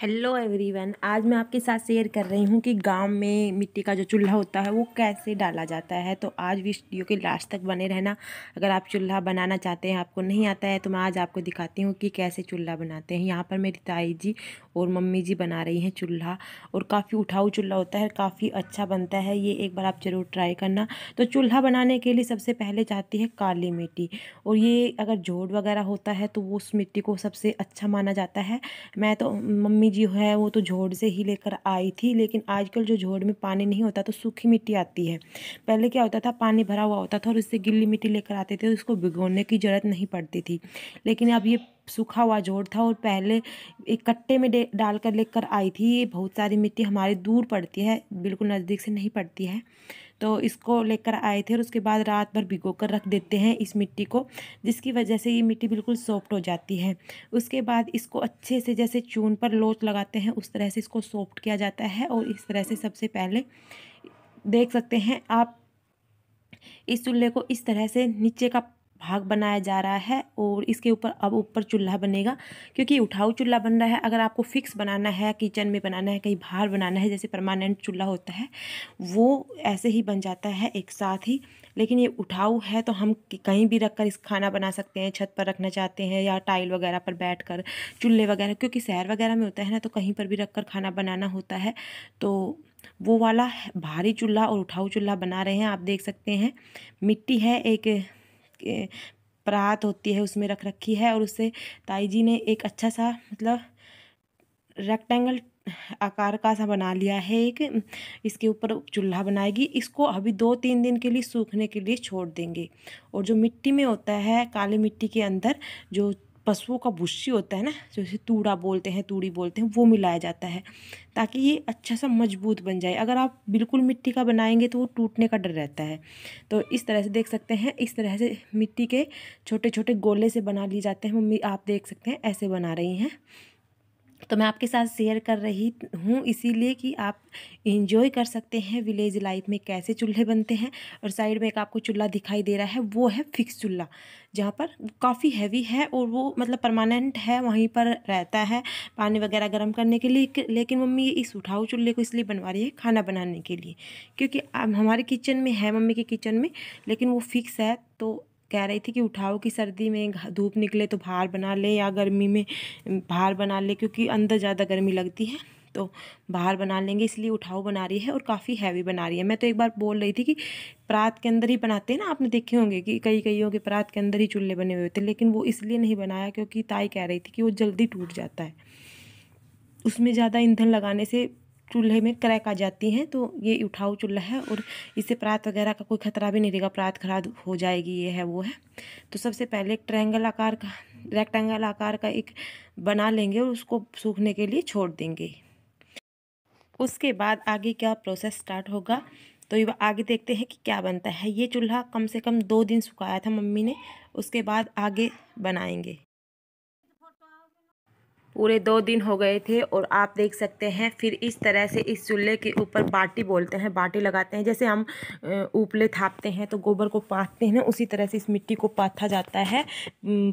hello everyone आज मैं आपके साथ शेयर कर रही हूँ कि गांव में मिट्टी का जो चूल्हा होता है वो कैसे डाला जाता है तो आज वीडियो के लास्ट तक बने रहना अगर आप चूल्हा बनाना चाहते हैं आपको नहीं आता है तो मैं आज आपको दिखाती हूँ कि कैसे चूल्हा बनाते हैं यहाँ पर मेरी ताई जी और मम्मी जी बना रही हैं चूल्हा और काफ़ी उठाऊ चूल्हा होता है काफ़ी अच्छा बनता है ये एक बार आप ज़रूर ट्राई करना तो चूल्हा बनाने के लिए सबसे पहले चाहती है काली मिट्टी और ये अगर झोड़ वगैरह होता है तो वो उस मिट्टी को सबसे अच्छा माना जाता है मैं तो मम्मी मम्मी जी है वो तो झोड़ से ही लेकर आई थी लेकिन आजकल जो झोड़ में पानी नहीं होता तो सूखी मिट्टी आती है पहले क्या होता था पानी भरा हुआ होता था और उससे गिल्ली मिट्टी लेकर आते थे उसको भिगोने की ज़रूरत नहीं पड़ती थी लेकिन अब ये सूखा हुआ जोड़ था और पहले एक कट्टे में डालकर लेकर आई थी ये बहुत सारी मिट्टी हमारी दूर पड़ती है बिल्कुल नज़दीक से नहीं पड़ती है तो इसको लेकर आए थे और उसके बाद रात भर भिगो कर रख देते हैं इस मिट्टी को जिसकी वजह से ये मिट्टी बिल्कुल सॉफ्ट हो जाती है उसके बाद इसको अच्छे से जैसे चून पर लोच लगाते हैं उस तरह से इसको सॉफ्ट किया जाता है और इस तरह से सबसे पहले देख सकते हैं आप इस चूल्हे को इस तरह से नीचे का भाग बनाया जा रहा है और इसके ऊपर अब ऊपर चूल्हा बनेगा क्योंकि उठाऊ चूल्हा बन रहा है अगर आपको फिक्स बनाना है किचन में बनाना है कहीं बाहर बनाना है जैसे परमानेंट चूल्हा होता है वो ऐसे ही बन जाता है एक साथ ही लेकिन ये उठाऊ है तो हम कहीं भी रख कर इस खाना बना सकते हैं छत पर रखना चाहते हैं या टाइल वगैरह पर बैठ कर चूल्हे वगैरह क्योंकि शहर वगैरह में होता है ना तो कहीं पर भी रख कर खाना बनाना होता है तो वो वाला भारी चूल्हा और उठाऊ चूल्हा बना रहे हैं आप देख सकते हैं मिट्टी है एक परात होती है उसमें रख रखी है और उससे ताई जी ने एक अच्छा सा मतलब रेक्टेंगल आकार का सा बना लिया है एक इसके ऊपर चूल्हा बनाएगी इसको अभी दो तीन दिन के लिए सूखने के लिए छोड़ देंगे और जो मिट्टी में होता है काली मिट्टी के अंदर जो पशुओं का भुस्सी होता है ना जैसे तूड़ा बोलते हैं तूड़ी बोलते हैं वो मिलाया जाता है ताकि ये अच्छा सा मजबूत बन जाए अगर आप बिल्कुल मिट्टी का बनाएंगे तो वो टूटने का डर रहता है तो इस तरह से देख सकते हैं इस तरह से मिट्टी के छोटे छोटे गोले से बना लिए जाते हैं मम्मी आप देख सकते हैं ऐसे बना रही हैं तो मैं आपके साथ शेयर कर रही हूँ इसीलिए कि आप इंजॉय कर सकते हैं विलेज लाइफ में कैसे चूल्हे बनते हैं और साइड में एक आपको चूल्हा दिखाई दे रहा है वो है फिक्स चूल्हा जहाँ पर काफ़ी हैवी है और वो मतलब परमानेंट है वहीं पर रहता है पानी वगैरह गर्म करने के लिए लेकिन मम्मी ये इस उठाऊ चूल्हे को इसलिए बनवा रही है खाना बनाने के लिए क्योंकि हमारे किचन में है मम्मी के किचन में लेकिन वो फिक्स है तो कह रही थी कि उठाओ कि सर्दी में धूप निकले तो बाहर बना ले या गर्मी में बाहर बना ले क्योंकि अंदर ज़्यादा गर्मी लगती है तो बाहर बना लेंगे इसलिए उठाओ बना रही है और काफ़ी हैवी बना रही है मैं तो एक बार बोल रही थी कि प्रात के अंदर ही बनाते हैं ना आपने देखे होंगे कि कई कईयों के प्रात के अंदर ही चूल्हे बने हुए होते लेकिन वो इसलिए नहीं बनाया क्योंकि ताई कह रही थी कि वो जल्दी टूट जाता है उसमें ज़्यादा ईंधन लगाने से चूल्हे में क्रैक आ जाती हैं तो ये उठाऊ चूल्हा है और इससे प्रात वगैरह का कोई ख़तरा भी नहीं रहेगा प्रात खराब हो जाएगी ये है वो है तो सबसे पहले एक ट्रायंगल आकार का रेक्टेंगल आकार का एक बना लेंगे और उसको सूखने के लिए छोड़ देंगे उसके बाद आगे क्या प्रोसेस स्टार्ट होगा तो ये आगे देखते हैं कि क्या बनता है ये चूल्हा कम से कम दो दिन सुखाया था मम्मी ने उसके बाद आगे बनाएंगे पूरे दो दिन हो गए थे और आप देख सकते हैं फिर इस तरह से इस चूल्हे के ऊपर बाटी बोलते हैं बाटी लगाते हैं जैसे हम उपले थापते हैं तो गोबर को पाथते हैं ना उसी तरह से इस मिट्टी को पाथा जाता है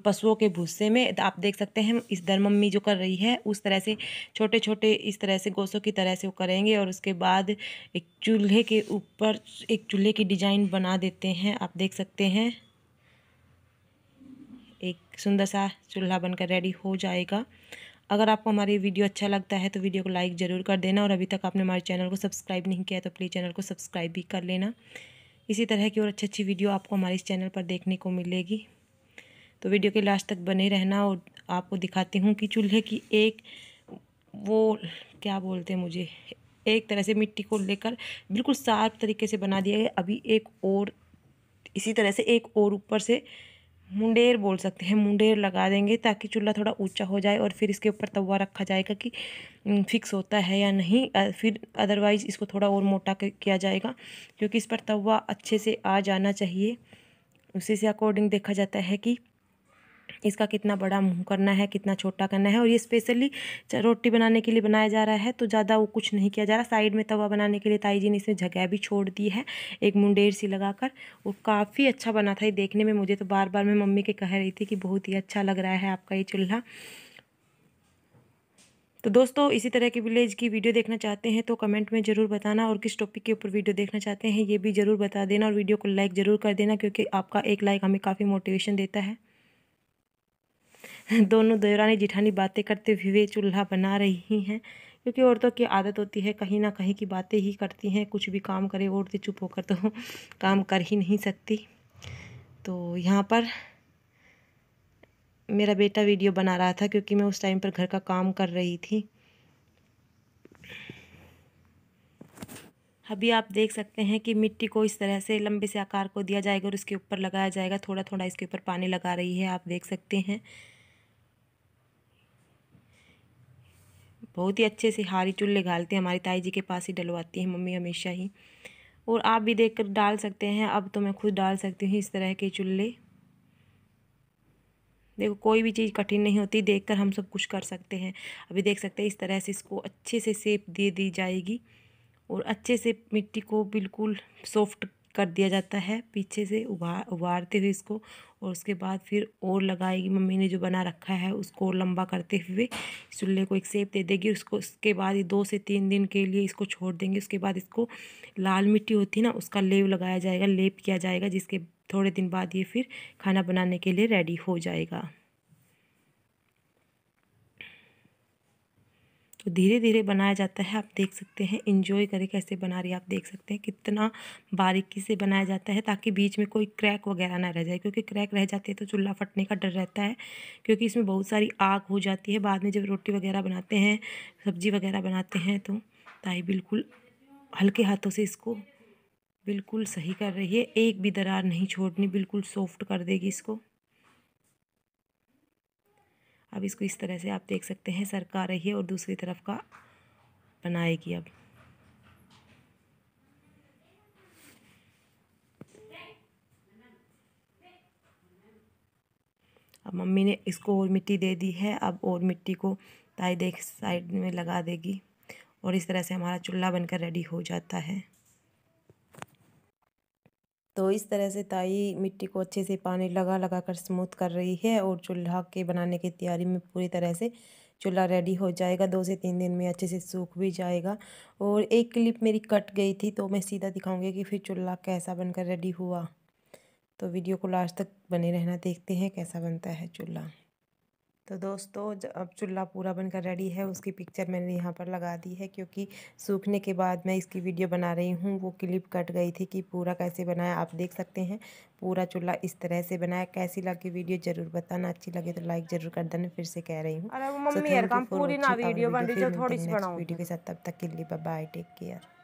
पशुओं के भूसे में तो आप देख सकते हैं इस दर मम्मी जो कर रही है उस तरह से छोटे छोटे इस तरह से गोसों की तरह से वो करेंगे और उसके बाद एक चूल्हे के ऊपर एक चूल्हे की डिज़ाइन बना देते हैं आप देख सकते हैं एक सुंदर सा चूल्हा बनकर रेडी हो जाएगा अगर आपको हमारी वीडियो अच्छा लगता है तो वीडियो को लाइक ज़रूर कर देना और अभी तक आपने हमारे चैनल को सब्सक्राइब नहीं किया तो प्लीज़ चैनल को सब्सक्राइब भी कर लेना इसी तरह की और अच्छी अच्छी वीडियो आपको हमारे इस चैनल पर देखने को मिलेगी तो वीडियो के लास्ट तक बने रहना और आपको दिखाती हूँ कि चूल्हे की एक वो क्या बोलते हैं मुझे एक तरह से मिट्टी को लेकर बिल्कुल साफ तरीके से बना दिया गया अभी एक और इसी तरह से एक और ऊपर से मुंडेर बोल सकते हैं मुंडेर लगा देंगे ताकि चूल्हा थोड़ा ऊंचा हो जाए और फिर इसके ऊपर तवा रखा जाएगा कि फिक्स होता है या नहीं फिर अदरवाइज़ इसको थोड़ा और मोटा किया जाएगा क्योंकि इस पर तवा अच्छे से आ जाना चाहिए उसी से अकॉर्डिंग देखा जाता है कि इसका कितना बड़ा मुँह करना है कितना छोटा करना है और ये स्पेशली रोटी बनाने के लिए बनाया जा रहा है तो ज़्यादा वो कुछ नहीं किया जा रहा साइड में तवा बनाने के लिए ताई जी ने इसमें जगह भी छोड़ दी है एक मुंडेर सी लगा कर वो काफ़ी अच्छा बना था ये देखने में मुझे तो बार बार मैं मम्मी के कह रही थी कि बहुत ही अच्छा लग रहा है आपका ये चूल्हा तो दोस्तों इसी तरह की विलेज की वीडियो देखना चाहते हैं तो कमेंट में ज़रूर बताना और किस टॉपिक के ऊपर वीडियो देखना चाहते हैं ये भी ज़रूर बता देना और वीडियो को लाइक ज़रूर कर देना क्योंकि आपका एक लाइक हमें काफ़ी मोटिवेशन देता है दोनों देवरानी जिठानी बातें करते हुए चूल्हा बना रही हैं क्योंकि औरतों की आदत होती है कहीं ना कहीं की बातें ही करती हैं कुछ भी काम करे औरतें चुप होकर तो काम कर ही नहीं सकती तो यहाँ पर मेरा बेटा वीडियो बना रहा था क्योंकि मैं उस टाइम पर घर का काम कर रही थी अभी आप देख सकते हैं कि मिट्टी को इस तरह से लंबे से आकार को दिया जाएगा और उसके ऊपर लगाया जाएगा थोड़ा थोड़ा इसके ऊपर पानी लगा रही है आप देख सकते हैं बहुत ही अच्छे से हारी चूल्हे घालते हैं हमारी ताई जी के पास ही डलवाती हैं मम्मी हमेशा ही और आप भी देख कर डाल सकते हैं अब तो मैं खुद डाल सकती हूँ इस तरह के चूल्हे देखो कोई भी चीज़ कठिन नहीं होती देखकर हम सब कुछ कर सकते हैं अभी देख सकते हैं इस तरह से इसको अच्छे से सेप दे दी जाएगी और अच्छे से मिट्टी को बिल्कुल सॉफ्ट कर दिया जाता है पीछे से उभार उभारते हुए इसको और उसके बाद फिर और लगाएगी मम्मी ने जो बना रखा है उसको और लंबा करते हुए चूल्हे को एक सेप दे देगी उसको उसके बाद ये दो से तीन दिन के लिए इसको छोड़ देंगे उसके बाद इसको लाल मिट्टी होती है ना उसका लेप लगाया जाएगा लेप किया जाएगा जिसके थोड़े दिन बाद ये फिर खाना बनाने के लिए रेडी हो जाएगा तो धीरे धीरे बनाया जाता है आप देख सकते हैं इंजॉय करें कैसे बना रही है आप देख सकते हैं कितना बारीकी से बनाया जाता है ताकि बीच में कोई क्रैक वगैरह ना रह जाए क्योंकि क्रैक रह जाते हैं तो चूल्हा फटने का डर रहता है क्योंकि इसमें बहुत सारी आग हो जाती है बाद में जब रोटी वगैरह बनाते हैं सब्जी वगैरह बनाते हैं तो ताई बिल्कुल हल्के हाथों से इसको बिल्कुल सही कर रही है एक भी दरार नहीं छोड़नी बिल्कुल सॉफ्ट कर देगी इसको अब इसको इस तरह से आप देख सकते हैं सरका रही है और दूसरी तरफ का बनाएगी अब अब मम्मी ने इसको और मिट्टी दे दी है अब और मिट्टी को ताई देख साइड में लगा देगी और इस तरह से हमारा चूल्हा बनकर रेडी हो जाता है तो इस तरह से ताई मिट्टी को अच्छे से पानी लगा लगा कर स्मूथ कर रही है और चूल्हा के बनाने की तैयारी में पूरी तरह से चूल्हा रेडी हो जाएगा दो से तीन दिन में अच्छे से सूख भी जाएगा और एक क्लिप मेरी कट गई थी तो मैं सीधा दिखाऊंगी कि फिर चूल्हा कैसा बनकर रेडी हुआ तो वीडियो को लास्ट तक बने रहना देखते हैं कैसा बनता है चूल्हा तो दोस्तों अब चूल्हा पूरा बनकर रेडी है उसकी पिक्चर मैंने यहाँ पर लगा दी है क्योंकि सूखने के बाद मैं इसकी वीडियो बना रही हूँ वो क्लिप कट गई थी कि पूरा कैसे बनाया आप देख सकते हैं पूरा चूल्हा इस तरह से बनाया कैसी लगी वीडियो जरूर बताना अच्छी लगे तो लाइक जरूर कर देना फिर से कह रही हूँ काम पूरी ना वीडियो बन रही थोड़ी सी वीडियो के साथ तब तक के लिए बाय टेक केयर